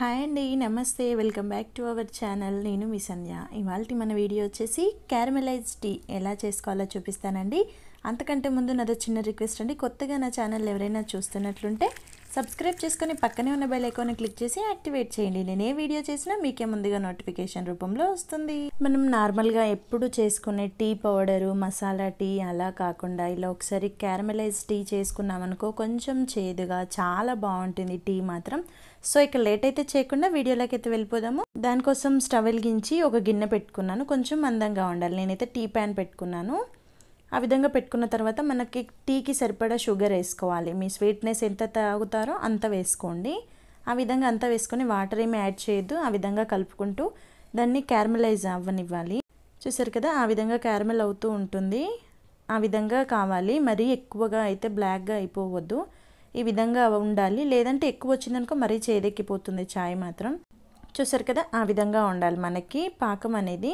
hi అండి నమస్తే welcome back to our channel నేను మీ సంధ్య ఇవాళ మన వీడియో వచ్చేసి క్యారమెలైజ్ టీ ఎలా చేసుకోవాలో చూపిస్తానండి అంతకంటే ముందు నాదో చిన్న రిక్వెస్ట్ అండి కొత్తగా నా ఛానల్ ఎవరైనా చూస్తున్నట్లుంటే సబ్స్క్రైబ్ చేసుకుని పక్కనే ఉన్న బెల్ ఐకాన్ క్లిక్ చేసి యాక్టివేట్ చేయండి నేను ఏ వీడియో చేసినా మీకే ముందుగా నోటిఫికేషన్ రూపంలో వస్తుంది మనం నార్మల్గా ఎప్పుడు చేసుకునే టీ పౌడరు మసాలా టీ అలా కాకుండా ఇలా ఒకసారి క్యారమలైజ్ టీ చేసుకున్నామనుకో కొంచెం చేదుగా చాలా బాగుంటుంది టీ మాత్రం సో ఇక లేట్ అయితే చేయకుండా వీడియోలోకి అయితే వెళ్ళిపోదాము దానికోసం స్టవ్ వెలిగించి ఒక గిన్నె పెట్టుకున్నాను కొంచెం మందంగా ఉండాలి నేనైతే టీ ప్యాన్ పెట్టుకున్నాను ఆ విధంగా పెట్టుకున్న తర్వాత మనకి టీకి సరిపడా షుగర్ వేసుకోవాలి మీ స్వీట్నెస్ ఎంత తాగుతారో అంత వేసుకోండి ఆ విధంగా అంతా వేసుకొని వాటర్ ఏమి యాడ్ చేయొద్దు ఆ విధంగా కలుపుకుంటూ దాన్ని క్యారమలైజ్ అవ్వనివ్వాలి చూసారు కదా ఆ విధంగా క్యారమల్ అవుతూ ఉంటుంది ఆ విధంగా కావాలి మరీ ఎక్కువగా అయితే బ్లాక్గా అయిపోవద్దు ఈ విధంగా ఉండాలి లేదంటే ఎక్కువ వచ్చిందనుకో మరీ చేదెక్కిపోతుంది ఛాయ్ మాత్రం చూసారు కదా ఆ విధంగా ఉండాలి మనకి పాకం అనేది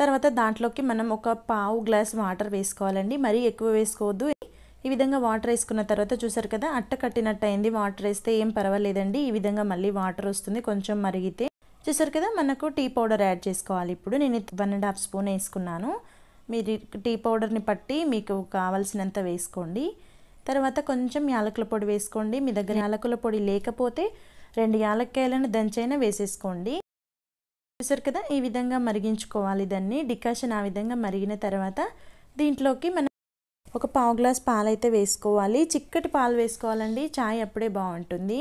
తర్వాత దాంట్లోకి మనం ఒక పావు గ్లాస్ వాటర్ వేసుకోవాలండి మరీ ఎక్కువ వేసుకోవద్దు ఈ విధంగా వాటర్ వేసుకున్న తర్వాత చూసారు కదా అట్ట కట్టినట్టు అయింది వాటర్ వేస్తే ఏం పర్వాలేదండి ఈ విధంగా మళ్ళీ వాటర్ వస్తుంది కొంచెం మరిగితే చూసారు కదా మనకు టీ పౌడర్ యాడ్ చేసుకోవాలి ఇప్పుడు నేను వన్ అండ్ హాఫ్ స్పూన్ వేసుకున్నాను మీరు టీ పౌడర్ని పట్టి మీకు కావాల్సినంత వేసుకోండి తర్వాత కొంచెం యాలకుల పొడి వేసుకోండి మీ దగ్గర యాలకుల పొడి లేకపోతే రెండు యాలక్కాయలను దంచైనా వేసేసుకోండి చూసారు కదా ఈ విధంగా మరిగించుకోవాలి దాన్ని డికాషన్ ఆ విధంగా మరిగిన తర్వాత దీంట్లోకి మనం ఒక పావు గ్లాస్ పాలైతే వేసుకోవాలి చిక్కటి పాలు వేసుకోవాలండి చాయ్ అప్పుడే బాగుంటుంది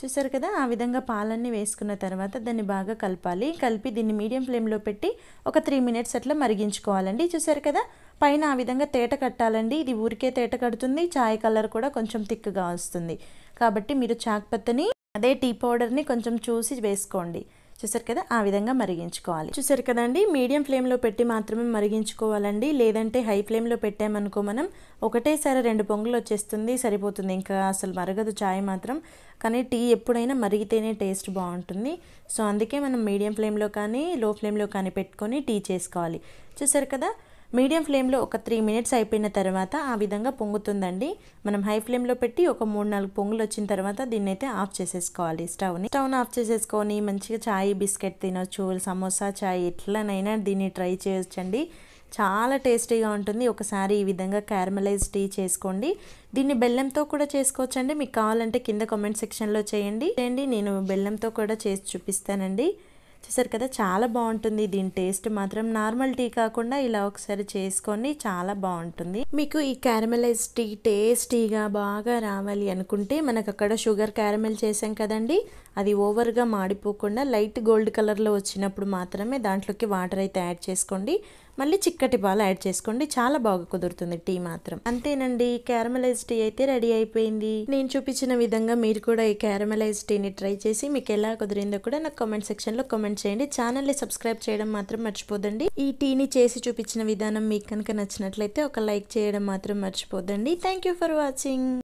చూసారు కదా ఆ విధంగా పాలన్నీ వేసుకున్న తర్వాత దాన్ని బాగా కలపాలి కలిపి దీన్ని మీడియం ఫ్లేమ్లో పెట్టి ఒక త్రీ మినిట్స్ అట్లా మరిగించుకోవాలండి చూసారు కదా పైన ఆ విధంగా తేట కట్టాలండి ఇది ఊరికే తేట కడుతుంది చాయ్ కలర్ కూడా కొంచెం థిక్గా వస్తుంది కాబట్టి మీరు చాక్పత్తని అదే టీ పౌడర్ని కొంచెం చూసి వేసుకోండి చూసారు కదా ఆ విధంగా మరిగించుకోవాలి చూసారు కదండి మీడియం ఫ్లేమ్లో పెట్టి మాత్రమే మరిగించుకోవాలండి లేదంటే హై ఫ్లేమ్లో పెట్టామనుకో మనం ఒకటేసారి రెండు పొంగులు వచ్చేస్తుంది సరిపోతుంది ఇంకా అసలు మరగదు చాయ్ మాత్రం కానీ టీ ఎప్పుడైనా మరిగితేనే టేస్ట్ బాగుంటుంది సో అందుకే మనం మీడియం ఫ్లేమ్లో కానీ లో ఫ్లేమ్లో కానీ పెట్టుకొని టీ చేసుకోవాలి చూసారు కదా మీడియం ఫ్లేమ్లో ఒక త్రీ మినిట్స్ అయిపోయిన తర్వాత ఆ విధంగా పొంగుతుందండి మనం హై ఫ్లేమ్లో పెట్టి ఒక మూడు నాలుగు పొంగులు వచ్చిన తర్వాత దీన్ని అయితే ఆఫ్ చేసేసుకోవాలి స్టవ్ని స్టవ్ని ఆఫ్ చేసేసుకొని మంచిగా చాయ్ బిస్కెట్ తినొచ్చు సమోసా చాయ్ ఎట్లనైనా దీన్ని ట్రై చేయొచ్చండి చాలా టేస్టీగా ఉంటుంది ఒకసారి ఈ విధంగా క్యారమలైజ్ టీ చేసుకోండి దీన్ని బెల్లంతో కూడా చేసుకోవచ్చండి మీకు కావాలంటే కింద కామెంట్ సెక్షన్లో చేయండి చేయండి నేను బెల్లంతో కూడా చేసి చూపిస్తానండి చూసారు కదా చాలా బాగుంటుంది దీని టేస్ట్ మాత్రం నార్మల్ టీ కాకుండా ఇలా ఒకసారి చేసుకొని చాలా బాగుంటుంది మీకు ఈ క్యారమలైజ్ టీ టేస్టీగా బాగా రావాలి అనుకుంటే మనకు అక్కడ షుగర్ క్యారమెల్ చేసాం కదండి అది ఓవర్గా మాడిపోకుండా లైట్ గోల్డ్ కలర్లో వచ్చినప్పుడు మాత్రమే దాంట్లోకి వాటర్ అయితే యాడ్ చేసుకోండి మళ్ళీ చిక్కటి పాలు యాడ్ చేసుకోండి చాలా బాగా కుదురుతుంది టీ మాత్రం అంతేనండి క్యారమలైజ్ టీ అయితే రెడీ అయిపోయింది నేను చూపించిన విధంగా మీరు కూడా ఈ క్యారమలైజ్ టీని ట్రై చేసి మీకు ఎలా కుదిరిందో కూడా నాకు కామెంట్ సెక్షన్లో కామెంట్ చేయండి ఛానల్ని సబ్స్క్రైబ్ చేయడం మాత్రం మర్చిపోదండి ఈ టీని చేసి చూపించిన విధానం మీకు కనుక నచ్చినట్లయితే ఒక లైక్ చేయడం మాత్రం మర్చిపోదండి థ్యాంక్ ఫర్ వాచింగ్